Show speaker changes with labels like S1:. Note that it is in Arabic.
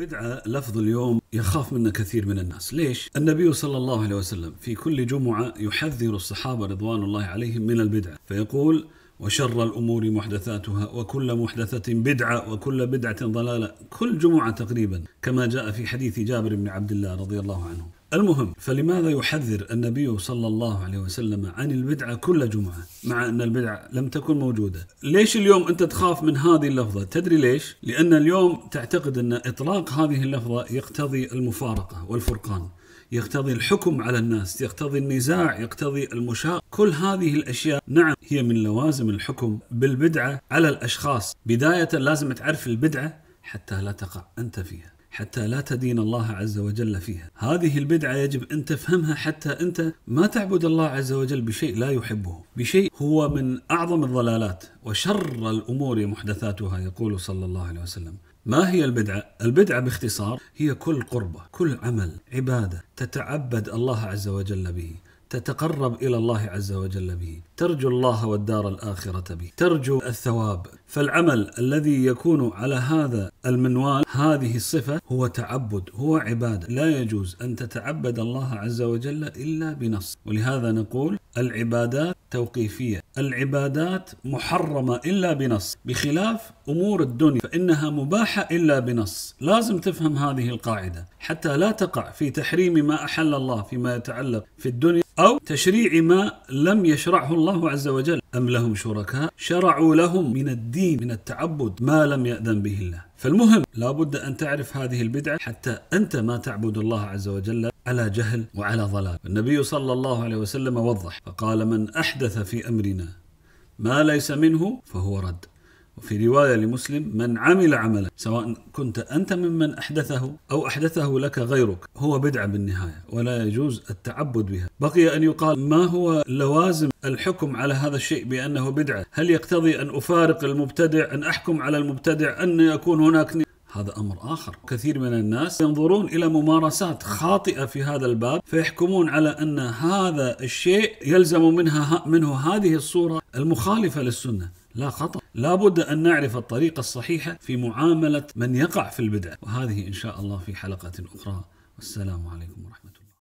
S1: البدعة لفظ اليوم يخاف منه كثير من الناس ليش؟ النبي صلى الله عليه وسلم في كل جمعة يحذر الصحابة رضوان الله عليهم من البدعة فيقول وشر الأمور محدثاتها وكل محدثة بدعة وكل بدعة ضلالة كل جمعة تقريبا كما جاء في حديث جابر بن عبد الله رضي الله عنه المهم فلماذا يحذر النبي صلى الله عليه وسلم عن البدعة كل جمعة مع أن البدعة لم تكن موجودة ليش اليوم أنت تخاف من هذه اللفظة تدري ليش لأن اليوم تعتقد أن إطلاق هذه اللفظة يقتضي المفارقة والفرقان يقتضي الحكم على الناس يقتضي النزاع يقتضي المشاء كل هذه الأشياء نعم هي من لوازم الحكم بالبدعة على الأشخاص بداية لازم تعرف البدعة حتى لا تقع أنت فيها حتى لا تدين الله عز وجل فيها هذه البدعة يجب أن تفهمها حتى أنت ما تعبد الله عز وجل بشيء لا يحبه بشيء هو من أعظم الضلالات وشر الأمور محدثاتها يقول صلى الله عليه وسلم ما هي البدعة؟ البدعة باختصار هي كل قربة كل عمل عبادة تتعبد الله عز وجل به تتقرب الى الله عز وجل به، ترجو الله والدار الاخره به، ترجو الثواب، فالعمل الذي يكون على هذا المنوال هذه الصفه هو تعبد، هو عباده، لا يجوز ان تتعبد الله عز وجل الا بنص، ولهذا نقول العبادات توقيفيه، العبادات محرمه الا بنص، بخلاف امور الدنيا فانها مباحه الا بنص، لازم تفهم هذه القاعده حتى لا تقع في تحريم ما احل الله فيما يتعلق في الدنيا أو تشريع ما لم يشرعه الله عز وجل أم لهم شركاء شرعوا لهم من الدين من التعبد ما لم يأذن به الله فالمهم لابد أن تعرف هذه البدعة حتى أنت ما تعبد الله عز وجل على جهل وعلى ضلال النبي صلى الله عليه وسلم وضح فقال من أحدث في أمرنا ما ليس منه فهو رد وفي رواية لمسلم من عمل عملا سواء كنت أنت ممن أحدثه أو أحدثه لك غيرك هو بدعة بالنهاية ولا يجوز التعبد بها بقي أن يقال ما هو لوازم الحكم على هذا الشيء بأنه بدعة هل يقتضي أن أفارق المبتدع أن أحكم على المبتدع أن يكون هناك هذا امر اخر، كثير من الناس ينظرون الى ممارسات خاطئه في هذا الباب فيحكمون على ان هذا الشيء يلزم منها منه هذه الصوره المخالفه للسنه، لا خطا لابد أن نعرف الطريقة الصحيحة في معاملة من يقع في البدع وهذه إن شاء الله في حلقة أخرى والسلام عليكم ورحمة الله